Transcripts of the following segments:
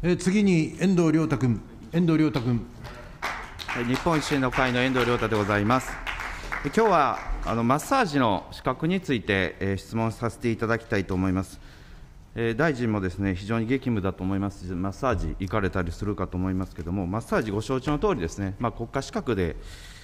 え次に遠藤亮太君、遠藤亮太君。日本維新の会の遠藤亮太でございます。今日はあのマッサージの資格について、えー、質問させていただきたいと思います。えー、大臣もですね非常に激務だと思いますし、マッサージ行かれたりするかと思いますけれども、マッサージ、ご承知の通りですね、まあ、国家資格で、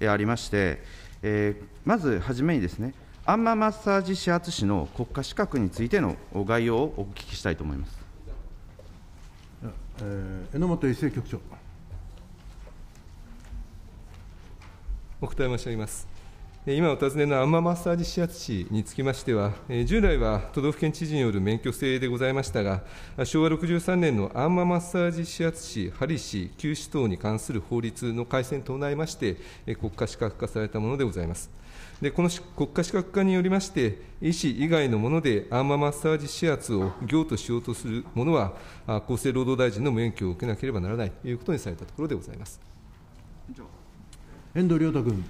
えー、ありまして、えまず初めにですね、あんまマッサージ指圧師の国家資格についての概要をお聞きしたいと思います。えー、榎本衛生局長。お答え申し上げます。今お尋ねのアンママッサージ指圧師につきましては、従来は都道府県知事による免許制でございましたが、昭和63年のアンママッサージ指圧師、針師、休止等に関する法律の改正に伴いまして、国家資格化されたものでございます。この国家資格化によりまして、医師以外のものでアーママッサージ指圧を業としようとするものは、厚生労働大臣の免許を受けなければならないということにされたところでございます遠藤亮太君。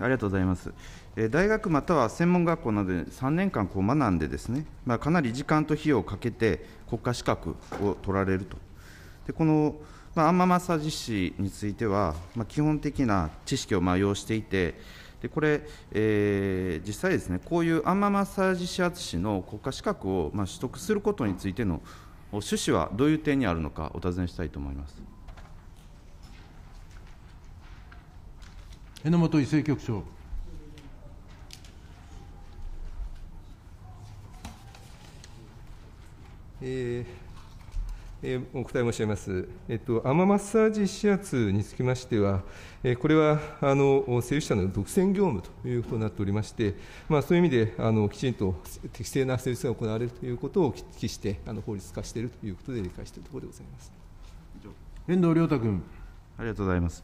ありがとうございます。え大学または専門学校などで3年間こう学んでですね、まあ、かなり時間と費用をかけて国家資格を取られると。でこの、まあ、アンママッサージ師については、まあ、基本的な知識をまあ要していて、でこれ、えー、実際ですね、こういうアンママッサージ指圧師の国家資格を、まあ、取得することについての趣旨はどういう点にあるのか、お尋ねしたいと思います榎本伊勢局長。えーお答え申し上げます、えっと、アママッサージ指圧につきましては、えこれはあの製油者の独占業務ということになっておりまして、まあ、そういう意味であのきちんと適正な施術が行われるということを期してあの法律化しているということで理解しているところでございます遠藤亮太君。ありがとうございます。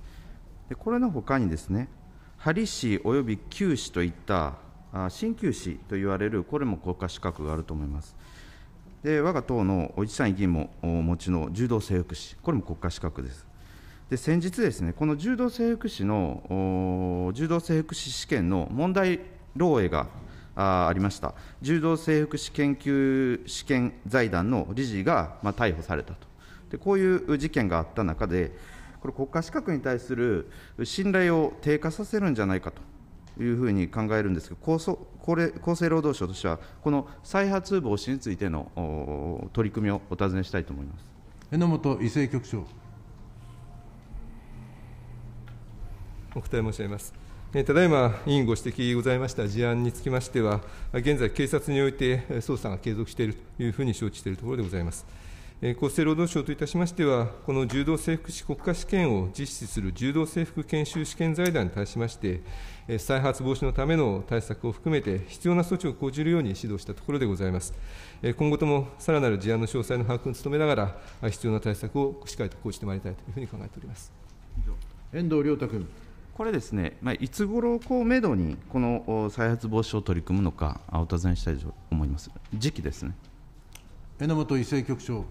でこれのほかにですね、針師および九師といった鍼灸師と言われる、これも国家資格があると思います。我が党の一参議員もお持ちの柔道整復師、これも国家資格です。で先日ですね、この柔道整復師の、柔道整復師試験の問題漏洩がありました、柔道整復師研究試験財団の理事が、まあ、逮捕されたとで、こういう事件があった中で、これ、国家資格に対する信頼を低下させるんじゃないかというふうに考えるんですが、厚生労働省としては、この再発防止についての取り組みをお尋ねしたいと思います榎本伊勢局長。お答え申し上げます。ただいま委員ご指摘ございました事案につきましては、現在、警察において捜査が継続しているというふうに承知しているところでございます。厚生労働省といたしましては、この柔道整復師国家試験を実施する柔道整復研修試験財団に対しまして、再発防止のための対策を含めて、必要な措置を講じるように指導したところでございます。今後ともさらなる事案の詳細の把握に努めながら、必要な対策をしっかりと講じてまいりたいというふうに考えております遠藤亮太君。これですね、まあ、いつ頃こうめどにこの再発防止を取り組むのか、お尋ねしたいと思います。時期ですね。榎本伊勢局長。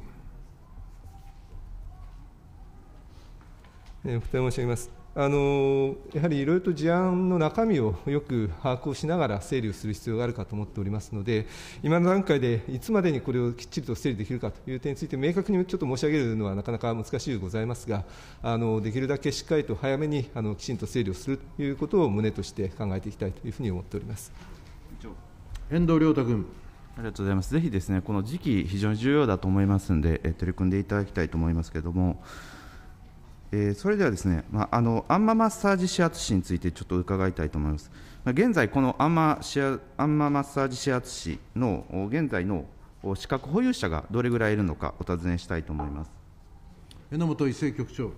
お答え申し上げます。あのやはりいろいろと事案の中身をよく把握をしながら整理をする必要があるかと思っておりますので、今の段階でいつまでにこれをきっちりと整理できるかという点について、明確にちょっと申し上げるのはなかなか難しいございますが、あのできるだけしっかりと早めにあのきちんと整理をするということを旨として考えていきたいというふうに思っております遠藤亮太君。ありがとうございます。ぜひですね、この時期、非常に重要だと思いますので、取り組んでいただきたいと思いますけれども、えー、それではですね、まあ、あのアンママッサージ指圧師についてちょっと伺いたいと思います。まあ、現在、このアンマシアアンママッサージ指圧師の現在の資格保有者がどれぐらいいるのか、お尋ねしたいと思います榎本伊勢局長。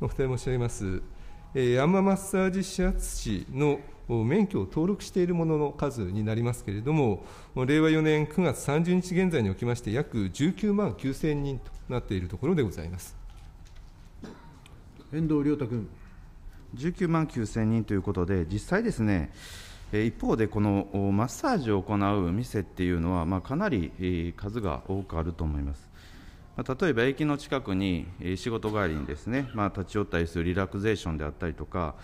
お二え申し上げます。えー、アンママッサージ指圧師の免許を登録しているものの数になりますけれども、令和4年9月30日現在におきまして、約19万9000人となっているところでございます。遠藤亮太君。19万9000人ということで、実際ですね、一方で、このマッサージを行う店っていうのは、まあ、かなり数が多くあると思います。例えば駅の近くに仕事帰りにですね、まあ、立ち寄ったりするリラクゼーションであったりとか、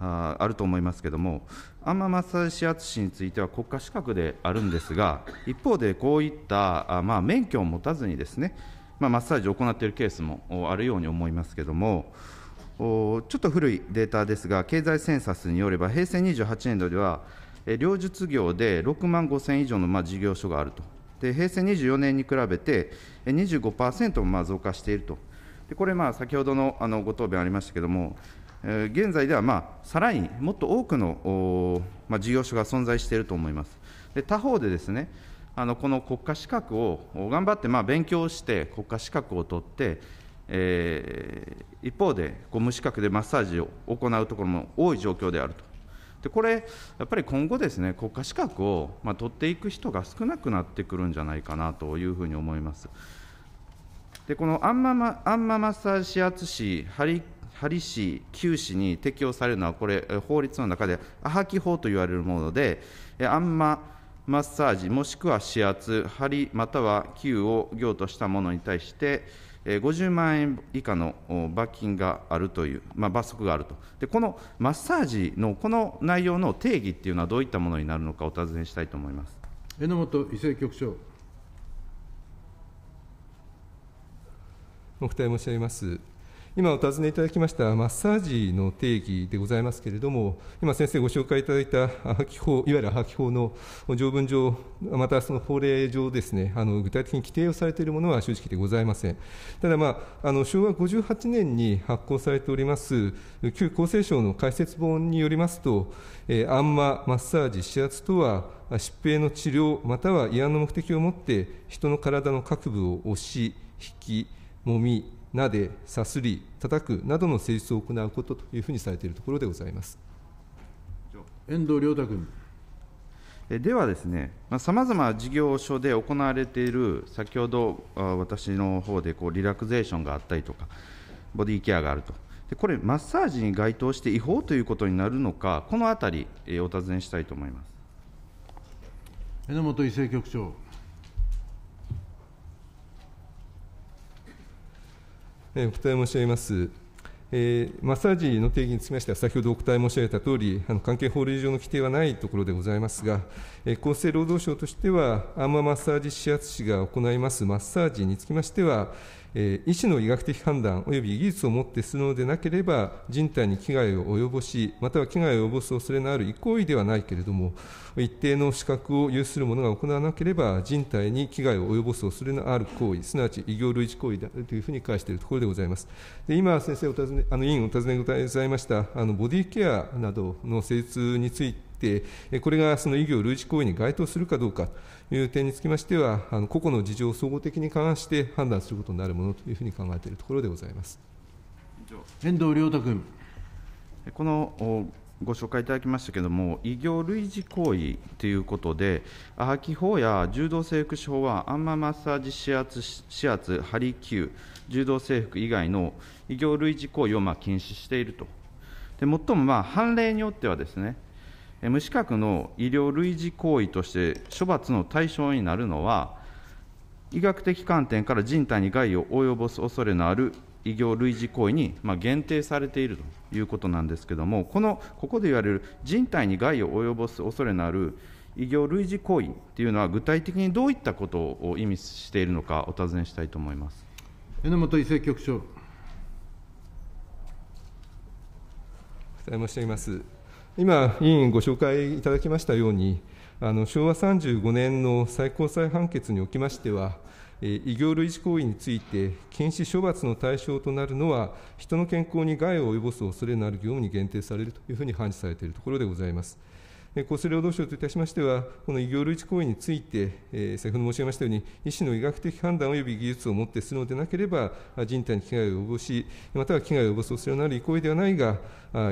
ああると思いますけれども、アママッサジ正義淳については国家資格であるんですが、一方でこういったあ、まあ、免許を持たずにですね、まあ、マッサージを行っているケースもあるように思いますけれども、おちょっと古いデータですが、経済センサスによれば、平成28年度では、両術業で6万5000以上のまあ事業所があると、で平成24年に比べて25%もまあ増加していると。でこれ、先ほどのあのご答弁ありましたけれども、現在では、まあ、さらにもっと多くの、まあ、事業所が存在していると思います。で他方でですねあのこの国家資格を頑張ってまあ勉強して国家資格を取って、えー、一方で無資格でマッサージを行うところも多い状況であるとでこれやっぱり今後ですね国家資格をまあ取っていく人が少なくなってくるんじゃないかなというふうに思います。でこのアンママアンママッサージ指圧師ハリ針師、旧師に適用されるのは、これ、法律の中で、アハキ法と言われるもので、あんまマッサージ、もしくは指圧、針、または球を行としたものに対して、50万円以下の罰金があるという、まあ、罰則があるとで、このマッサージのこの内容の定義っていうのは、どういったものになるのか、お尋ねしたいと思います榎本伊勢局長。お答え申し上げます。今お尋ねいただきましたマッサージの定義でございますけれども、今、先生ご紹介いただいた破棄法、いわゆる破棄法の条文上、またその法令上ですね、あの具体的に規定をされているものは正直でございません。ただ、まあ、あの昭和58年に発行されております、旧厚生省の解説本によりますと、えー、あんま、マッサージ、指圧とは、疾病の治療、または慰安の目的をもって、人の体の各部を押し、引き、揉み、なで、さすり、叩くなどの施術を行うことというふうにされているところでございます遠藤亮太君。ではですね、さまざ、あ、ま事業所で行われている、先ほど私の方でこうリラクゼーションがあったりとか、ボディケアがあると、でこれ、マッサージに該当して違法ということになるのか、このあたり、えお尋ねしたいと思います榎本伊勢局長。お答え申し上げます。えー、マッサージの定義につきましては、先ほどお答え申し上げたとおり、あの関係法令上の規定はないところでございますが、えー、厚生労働省としては、アーマーマッサージ指圧師が行いますマッサージにつきましては、えー、医師の医学的判断及び技術をもってするのでなければ人体に危害を及ぼしまたは危害を及ぼす恐れのある違行為ではないけれども一定の資格を有する者が行わなければ人体に危害を及ぼす恐れのある行為すなわち異業類似行為であるというふうに返しているところでございますで今先生お尋ねあの委員お尋ねございましたあのボディケアなどの施術についてて、これがその医業類似行為に該当するかどうかという点につきましては、あの個々の事情を総合的に勘案して判断することになるものというふうに考えているところでございます。遠藤亮太君。このご紹介いただきましたけれども、異業類似行為ということで、アハキ法や柔道整復師法は、アンママッサージ指圧、指圧、ハリキュー、柔道整復以外の異業類似行為をまあ禁止していると、で最もまあ判例によってはですね、無資格の医療類似行為として処罰の対象になるのは、医学的観点から人体に害を及ぼす恐れのある医療類似行為に限定されているということなんですけれども、このここで言われる人体に害を及ぼす恐れのある医療類似行為というのは、具体的にどういったことを意味しているのか、お尋ねしたいと思います榎本伊勢局長。お伝え申し上げます。今、委員ご紹介いただきましたように、あの昭和35年の最高裁判決におきましては、異業類似行為について、禁止処罰の対象となるのは、人の健康に害を及ぼす恐れのある業務に限定されるというふうに判示されているところでございます。厚生労働省といたしましては、この医業類似行為について、えー、先ほど申し上げましたように、医師の医学的判断及び技術をもってするのでなければ、人体に危害を及ぼし、または危害を及ぼす恐れのある行為ではないが、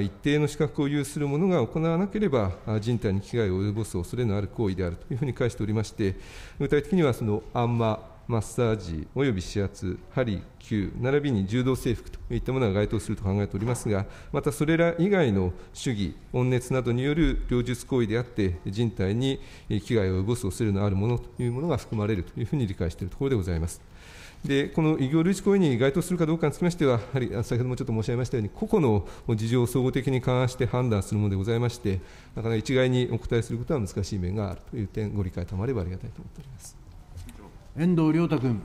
一定の資格を有する者が行わなければ、人体に危害を及ぼす恐れのある行為であるというふうに返しておりまして、具体的にはその、あんまマッサージおよび指圧、針、球、並びに柔道制服といったものが該当すると考えておりますが、またそれら以外の主義、温熱などによる良術行為であって、人体に危害を及ぼす恐れのあるものというものが含まれるというふうに理解しているところでございます。でこの異業類似行為に該当するかどうかにつきましては、やはり先ほどもちょっと申し上げましたように、個々の事情を総合的に勘案して判断するものでございまして、なかなか一概にお答えすることは難しい面があるという点、ご理解賜ればありがたいと思っております。遠藤亮太君。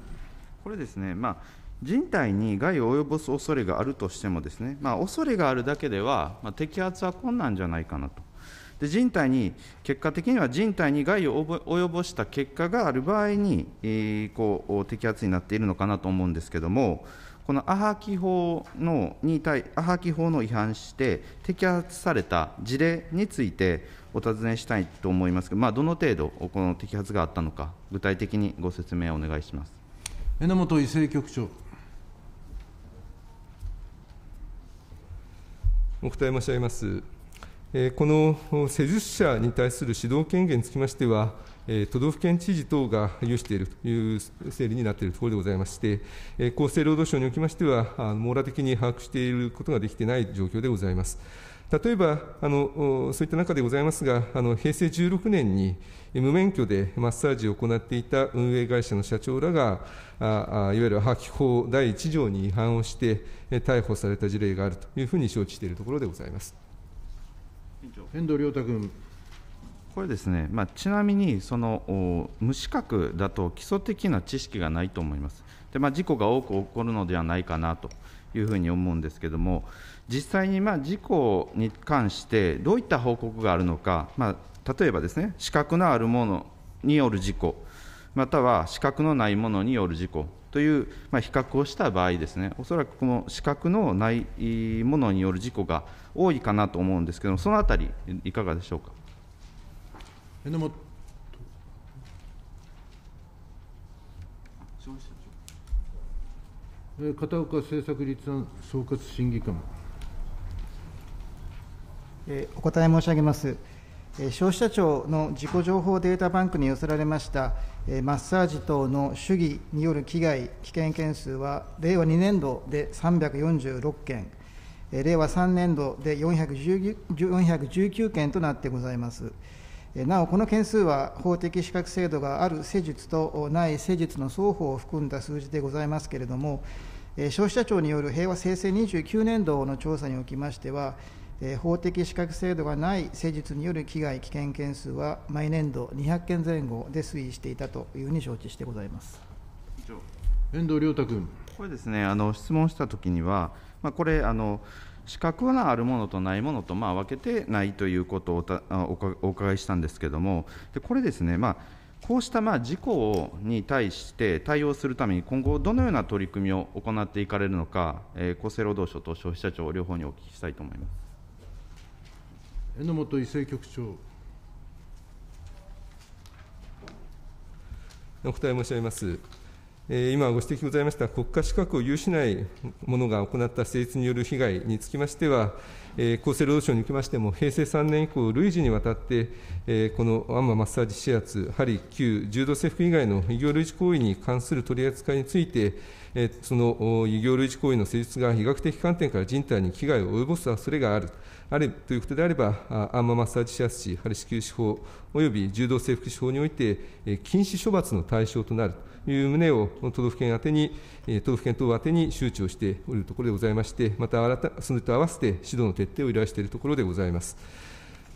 これですね、まあ、人体に害を及ぼす恐れがあるとしてもですね、まあ、恐れがあるだけでは、まあ、摘発は困難じゃないかなと。で人体に結果的には人体に害を及ぼした結果がある場合に、えー、こう摘発になっているのかなと思うんですけども、このアハキ法のに対アハキ法の違反して摘発された事例について、お尋ねしたいと思いますが、まあ、どの程度、この摘発があったのか、具体的にご説明をお願いします榎本伊勢局長。お答え申し上げます。この施術者に対する指導権限につきましては、都道府県知事等が有しているという整理になっているところでございまして、厚生労働省におきましては、網羅的に把握していることができていない状況でございます。例えばあの、そういった中でございますが、あの平成16年に無免許でマッサージを行っていた運営会社の社長らが、ああいわゆる破棄法第1条に違反をして、逮捕された事例があるというふうに承知しているところでございます遠藤亮太君。これですね、まあ、ちなみにその無資格だと基礎的な知識がないと思います。でまあ、事故が多く起こるのではないかなというふうに思うんですけども、実際にまあ事故に関して、どういった報告があるのか、まあ、例えばですね、資格のあるものによる事故、または資格のないものによる事故という、まあ、比較をした場合ですね、おそらくこの資格のないものによる事故が多いかなと思うんですけども、そのあたり、いかがでしょうか。榎本片岡政策立案総括審議官。お答え申し上げます。消費者庁の自己情報データバンクに寄せられました、マッサージ等の主義による危害、危険件数は、令和2年度で346件、令和3年度で419件となってございます。なお、この件数は法的資格制度がある施術とない施術の双方を含んだ数字でございますけれども、消費者庁による平和平成29年度の調査におきましては、法的資格制度がない施術による危害危険件数は、毎年度200件前後で推移していたというふうに承知してございます遠藤亮太君。これですねあの質問したときには、まあ、これあの、資格のあるものとないものとまあ分けてないということをお伺いしたんですけれども、でこれですね、まあ、こうしたまあ事故に対して対応するために、今後、どのような取り組みを行っていかれるのか、えー、厚生労働省と消費者庁、両方にお聞きしたいと思います榎本伊勢局長。お答え申し上げます。今ご指摘ございました国家資格を有しない者が行った施設による被害につきましては、厚生労働省におきましても、平成3年以降、累次にわたって、このアンママッサージ指圧、針、旧柔道整復以外の医業類似行為に関する取り扱いについて、その医業類似行為の施術が医学的観点から人体に危害を及ぼす恐れがある。あるということであれば、アンママッサージ指圧師、針支給手法、および柔道整復師法において、禁止処罰の対象となる。いう旨を都道府県宛てに、都道府県等宛てに周知をしておるところでございまして、また新たそれと合わせて指導の徹底を依頼しているところでございます。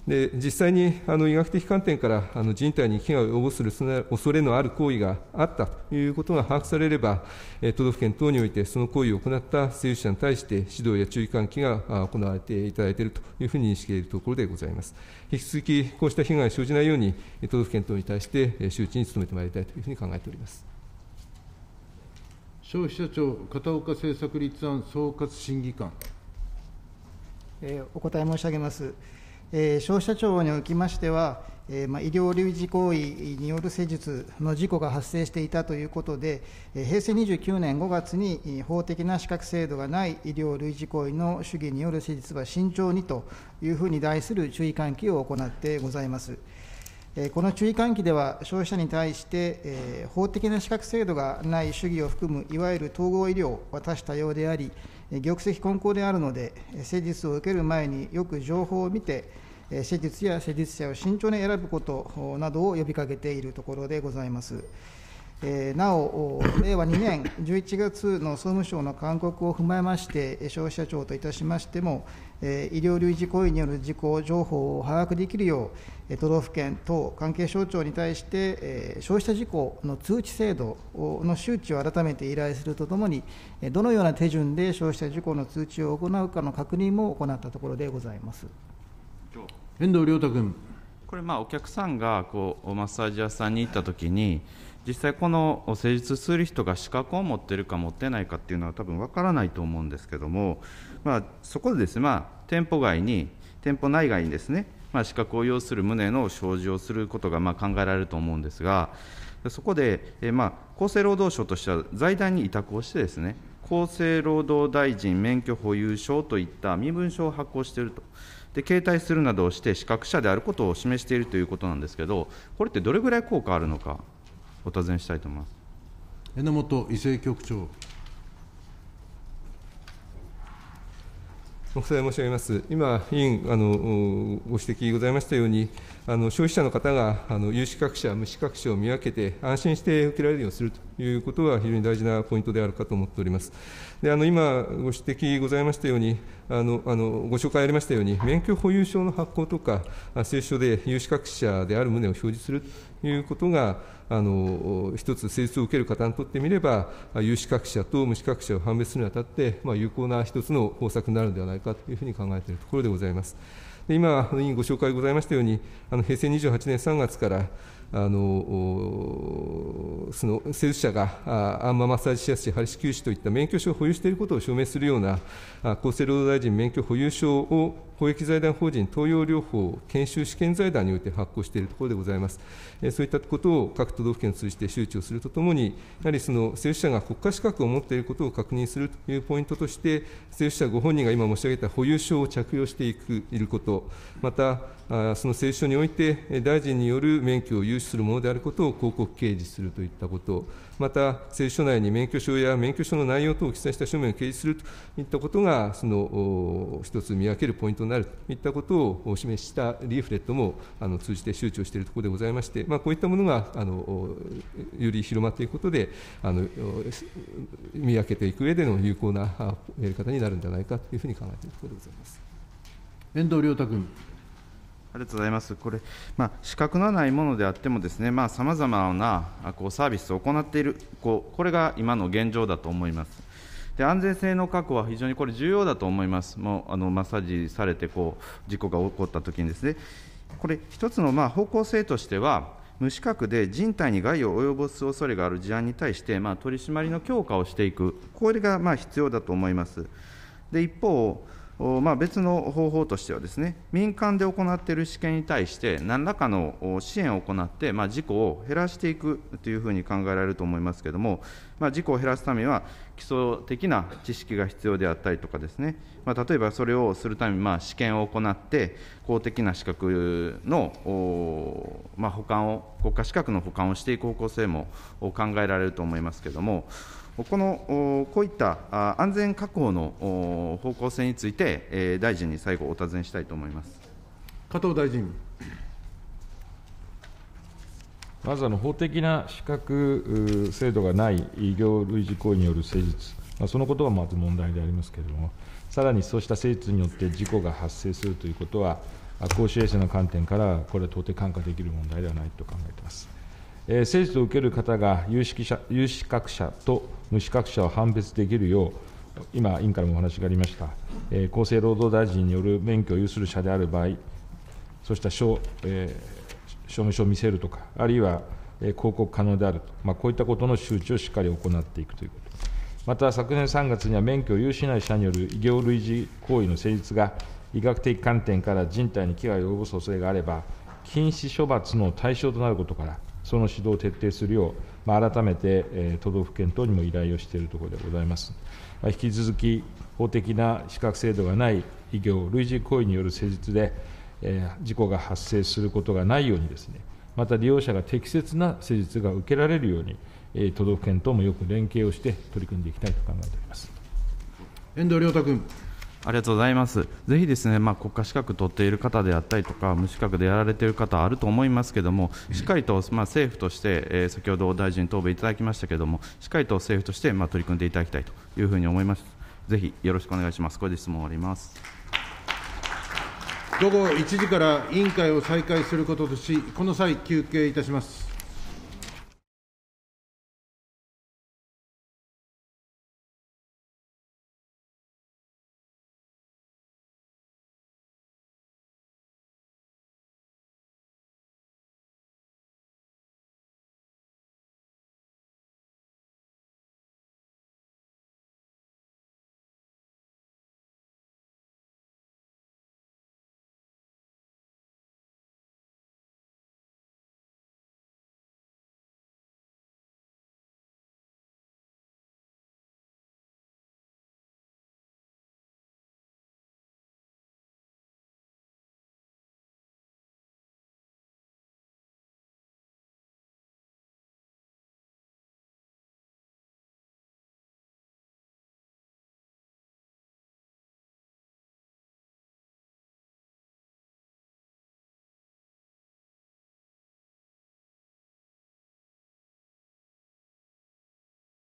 で実際にあの医学的観点からあの人体に危害を及ぼする恐れのある行為があったということが把握されれば、え都道府県等においてその行為を行った生術者に対して指導や注意喚起が行われていただいているというふうに認識しているところでございます。引き続きこうした被害が生じないように都道府県等に対して周知に努めてまいりたいというふうに考えております。消費者庁片岡政策立案総括審議官。えお答え申し上げます。え消費者庁におきましては、えま医療類似行為による施術の事故が発生していたということで、え平成29年5月に法的な資格制度がない医療類似行為の主義による施術は慎重にというふうに題する注意喚起を行ってございます。この注意喚起では、消費者に対して法的な資格制度がない主義を含むいわゆる統合医療は多種多様であり、玉石混交であるので、施術を受ける前によく情報を見て、施術や施術者を慎重に選ぶことなどを呼びかけているところでございます。なお、令和2年11月の総務省の勧告を踏まえまして、消費者庁といたしましても、え医療類似行為による事故情報を把握できるよう、都道府県等関係省庁に対して、え消費者事項の通知制度の周知を改めて依頼するとともに、どのような手順で消費者事項の通知を行うかの確認も行ったところでございます。遠藤亮太君。これまあお客さんがこうマッサージ屋さんに行った時に実際この施術する人が資格を持ってるか持ってないかっていうのは多分わからないと思うんですけども、まあ、そこでですね、まあ、店舗外に店舗内外にですね、まあ、資格を要する旨の表示をすることがま考えられると思うんですがそこで、えまあ、厚生労働省としては財団に委託をしてですね厚生労働大臣免許保有証といった身分証を発行していると。で携帯するなどをして資格者であることを示しているということなんですけど、これってどれぐらい効果あるのか、お尋ねしたいと思います榎本伊勢局長。お答え申し上げます。今、委員あのご指摘ございましたように、あの消費者の方があの有資格者、無資格者を見分けて、安心して受けられるようにするということは非常に大事なポイントであるかと思っております。であの今、ご指摘ございましたように、あのあのご紹介ありましたように、免許保有証の発行とか、聖書で有資格者である旨を表示するということが、あの一つ、成立を受ける方にとってみれば、有資格者と無資格者を判別するにあたって、まあ、有効な一つの方策になるのではないかというふうに考えているところでございます。で今、委員ご紹介ございましたように、あの平成28年3月から、あのその施術者があアンママッサージ指圧師、針支給士といった免許証を保有していることを証明するような、あ厚生労働大臣免許保有証を公益財団法人東洋療法研修試験財団において発行しているところでございます。えそういったことを各都道府県を通じて周知をするとともに、やはりその施術者が国家資格を持っていることを確認するというポイントとして、施術者ご本人が今申し上げた保有証を着用していくいること、また、その聖書において、大臣による免許を有するものであることを広告掲示するといったこと、また、聖書内に免許証や免許証の内容等を記載した書面を掲示するといったことが、その一つ見分けるポイントになるといったことを示したリーフレットも通じて周知をしているところでございまして、まあ、こういったものがあのより広まっていくことであの、見分けていく上での有効なやり方になるんじゃないかというふうに考えているところでございます。遠藤亮太君。ありがとうございます。これ、まあ、資格のないものであってもですね、まあ、さまざまな、こう、サービスを行っている、こう、これが今の現状だと思います。で、安全性の確保は非常にこれ重要だと思います。もう、あの、マッサージされて、こう、事故が起こった時にですね。これ、一つの、まあ、方向性としては、無資格で人体に害を及ぼす恐れがある事案に対して、まあ、取り締まりの強化をしていく、これがまあ必要だと思います。で一方まあ、別の方法としてはですね、民間で行っている試験に対して、何らかの支援を行って、まあ、事故を減らしていくというふうに考えられると思いますけれども、まあ、事故を減らすためには、基礎的な知識が必要であったりとかですね、まあ、例えばそれをするために、まあ、試験を行って、公的な資格の、まあ、保管を、国家資格の保管をしていく方向性も考えられると思いますけれども、このこういった安全確保の方向性について、大臣に最後、お尋ねしたいと思います加藤大臣。まずあの法的な資格制度がない医療類似行為による施術、まあ、そのことはまず問題でありますけれども、さらにそうした施術によって事故が発生するということは、公衆衛生の観点から、これは到底看過できる問題ではないと考えています。政治を受ける方が有資格者と無資格者を判別できるよう、今、委員からもお話がありました、厚生労働大臣による免許を有する者である場合、そうした証,、えー、証明書を見せるとか、あるいは、えー、広告可能であると、まあ、こういったことの周知をしっかり行っていくということ、また昨年3月には免許を有しない者による医療類似行為の成立が、医学的観点から人体に危害を及ぼす恐れがあれば、禁止処罰の対象となることから、その指導を徹底するよう、まあ、改めて、え都道府県等にも依頼をしているところでございます。まあ、引き続き、法的な資格制度がない医業、類似行為による施術で、え事故が発生することがないようにですね、また利用者が適切な施術が受けられるように、え都道府県ともよく連携をして取り組んでいきたいと考えております。遠藤亮太君。ありがとうございます。ぜひですね、まあ、国家資格取っている方であったりとか、無資格でやられている方あると思いますけども、しっかりと、まあ、政府として、えー、先ほど大臣答弁いただきましたけども、しっかりと政府として、まあ、取り組んでいただきたいというふうに思います。ぜひよろしくお願いします。これで質問終わります。午後1時から委員会を再開することとし、この際休憩いたします。